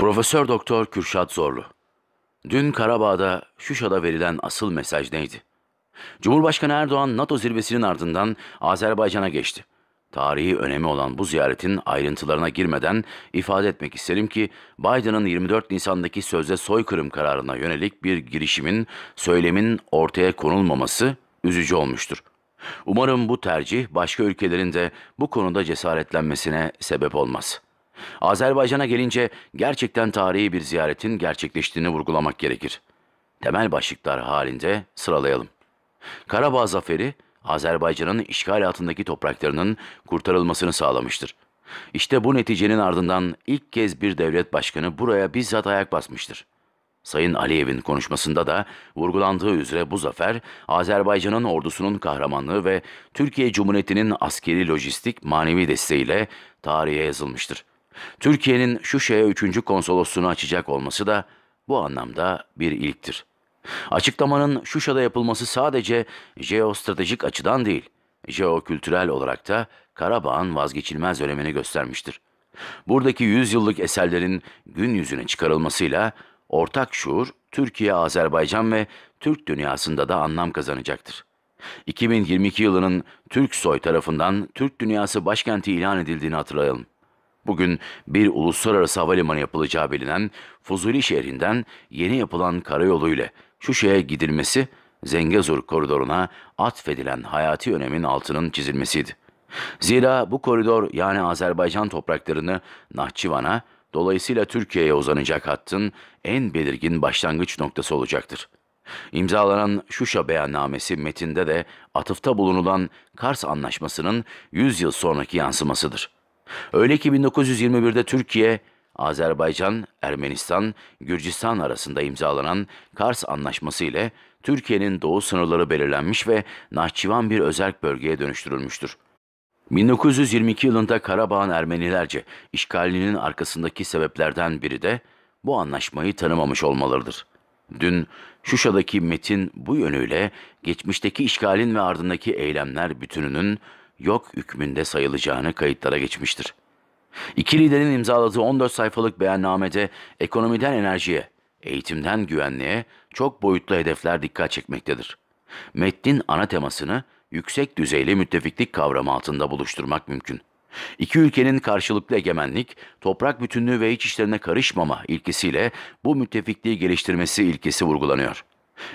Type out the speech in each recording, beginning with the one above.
Profesör Doktor Kürşat Zorlu. Dün Karabağ'da Şuşa'da verilen asıl mesaj neydi? Cumhurbaşkanı Erdoğan NATO zirvesinin ardından Azerbaycan'a geçti. Tarihi önemi olan bu ziyaretin ayrıntılarına girmeden ifade etmek isterim ki Biden'ın 24 Nisan'daki sözde soykırım kararına yönelik bir girişimin, söylemin ortaya konulmaması üzücü olmuştur. Umarım bu tercih başka ülkelerin de bu konuda cesaretlenmesine sebep olmaz.'' Azerbaycan'a gelince gerçekten tarihi bir ziyaretin gerçekleştiğini vurgulamak gerekir. Temel başlıklar halinde sıralayalım. Karabağ Zaferi, Azerbaycan'ın işgal altındaki topraklarının kurtarılmasını sağlamıştır. İşte bu neticenin ardından ilk kez bir devlet başkanı buraya bizzat ayak basmıştır. Sayın Aliyev'in konuşmasında da vurgulandığı üzere bu zafer Azerbaycan'ın ordusunun kahramanlığı ve Türkiye Cumhuriyeti'nin askeri lojistik manevi desteğiyle tarihe yazılmıştır. Türkiye'nin Şuşa'ya 3. konsolosluğunu açacak olması da bu anlamda bir ilktir. Açıklamanın Şuşa'da yapılması sadece jeostratejik açıdan değil, jeokültürel olarak da Karabağ'ın vazgeçilmez önemini göstermiştir. Buradaki yüzyıllık eserlerin gün yüzüne çıkarılmasıyla ortak şuur Türkiye, Azerbaycan ve Türk dünyasında da anlam kazanacaktır. 2022 yılının Türk soy tarafından Türk dünyası başkenti ilan edildiğini hatırlayalım. Bugün bir uluslararası havalimanı yapılacağı bilinen Fuzuli şehrinden yeni yapılan karayoluyla Şuşa'ya gidilmesi Zengezur koridoruna atfedilen hayati önemin altının çizilmesiydi. Zira bu koridor yani Azerbaycan topraklarını Nahçıvan'a, dolayısıyla Türkiye'ye uzanacak hattın en belirgin başlangıç noktası olacaktır. İmzalanan Şuşa beyannamesi metinde de atıfta bulunulan Kars Anlaşması'nın 100 yıl sonraki yansımasıdır. Öyle ki 1921'de Türkiye, Azerbaycan, Ermenistan, Gürcistan arasında imzalanan Kars Anlaşması ile Türkiye'nin doğu sınırları belirlenmiş ve Nahçıvan bir özerk bölgeye dönüştürülmüştür. 1922 yılında Karabağ'ın Ermenilerce işgalinin arkasındaki sebeplerden biri de bu anlaşmayı tanımamış olmalarıdır. Dün Şuşa'daki metin bu yönüyle geçmişteki işgalin ve ardındaki eylemler bütününün yok hükmünde sayılacağını kayıtlara geçmiştir. İki liderin imzaladığı 14 sayfalık beyannamede ekonomiden enerjiye, eğitimden güvenliğe çok boyutlu hedefler dikkat çekmektedir. Metnin ana temasını yüksek düzeyli müttefiklik kavramı altında buluşturmak mümkün. İki ülkenin karşılıklı egemenlik, toprak bütünlüğü ve iç işlerine karışmama ilkesiyle bu müttefikliği geliştirmesi ilkesi vurgulanıyor.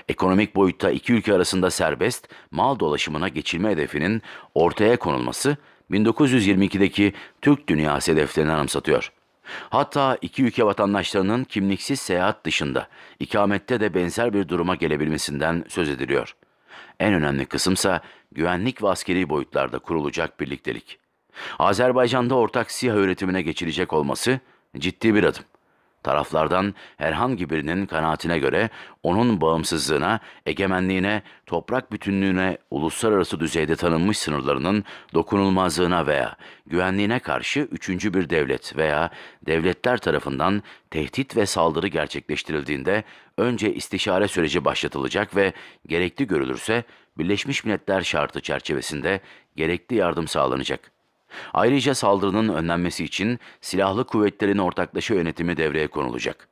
Ekonomik boyutta iki ülke arasında serbest mal dolaşımına geçilme hedefinin ortaya konulması 1922'deki Türk dünyası hedeflerini anımsatıyor. Hatta iki ülke vatandaşlarının kimliksiz seyahat dışında ikamette de benzer bir duruma gelebilmesinden söz ediliyor. En önemli kısımsa güvenlik ve askeri boyutlarda kurulacak birliktelik. Azerbaycan'da ortak siyah üretimine geçilecek olması ciddi bir adım. Taraflardan herhangi birinin kanaatine göre onun bağımsızlığına, egemenliğine, toprak bütünlüğüne, uluslararası düzeyde tanınmış sınırlarının dokunulmazlığına veya güvenliğine karşı üçüncü bir devlet veya devletler tarafından tehdit ve saldırı gerçekleştirildiğinde önce istişare süreci başlatılacak ve gerekli görülürse Birleşmiş Milletler Şartı çerçevesinde gerekli yardım sağlanacak. Ayrıca saldırının önlenmesi için silahlı kuvvetlerin ortaklaşa yönetimi devreye konulacak.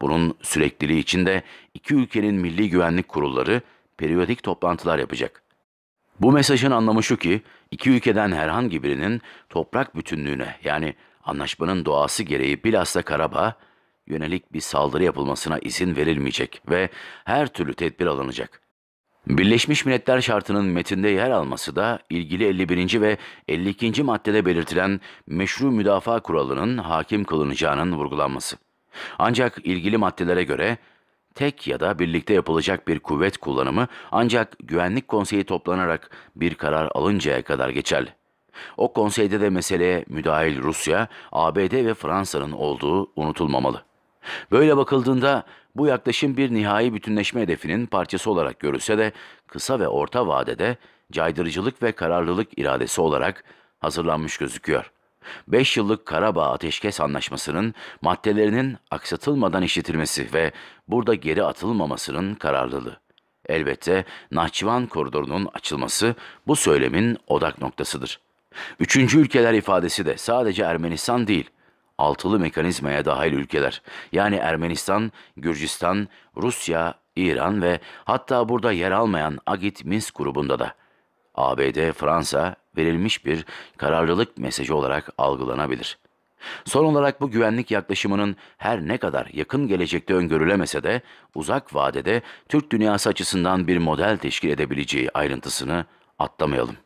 Bunun sürekliliği için de iki ülkenin milli güvenlik kurulları periyodik toplantılar yapacak. Bu mesajın anlamı şu ki, iki ülkeden herhangi birinin toprak bütünlüğüne yani anlaşmanın doğası gereği bilhassa Karabağ, yönelik bir saldırı yapılmasına izin verilmeyecek ve her türlü tedbir alınacak. Birleşmiş Milletler Şartı'nın metinde yer alması da ilgili 51. ve 52. maddede belirtilen meşru müdafaa kuralının hakim kılınacağının vurgulanması. Ancak ilgili maddelere göre tek ya da birlikte yapılacak bir kuvvet kullanımı ancak Güvenlik Konseyi toplanarak bir karar alıncaya kadar geçerli. O konseyde de meseleye müdahil Rusya, ABD ve Fransa'nın olduğu unutulmamalı. Böyle bakıldığında bu yaklaşım bir nihai bütünleşme hedefinin parçası olarak görülse de kısa ve orta vadede caydırıcılık ve kararlılık iradesi olarak hazırlanmış gözüküyor. 5 yıllık Karabağ Ateşkes Anlaşması'nın maddelerinin aksatılmadan işitilmesi ve burada geri atılmamasının kararlılığı. Elbette Nahçıvan koridorunun açılması bu söylemin odak noktasıdır. Üçüncü ülkeler ifadesi de sadece Ermenistan değil, altılı mekanizmaya dahil ülkeler. Yani Ermenistan, Gürcistan, Rusya, İran ve hatta burada yer almayan Agit Minsk grubunda da. ABD, Fransa verilmiş bir kararlılık mesajı olarak algılanabilir. Son olarak bu güvenlik yaklaşımının her ne kadar yakın gelecekte öngörülemese de uzak vadede Türk dünyası açısından bir model teşkil edebileceği ayrıntısını atlamayalım.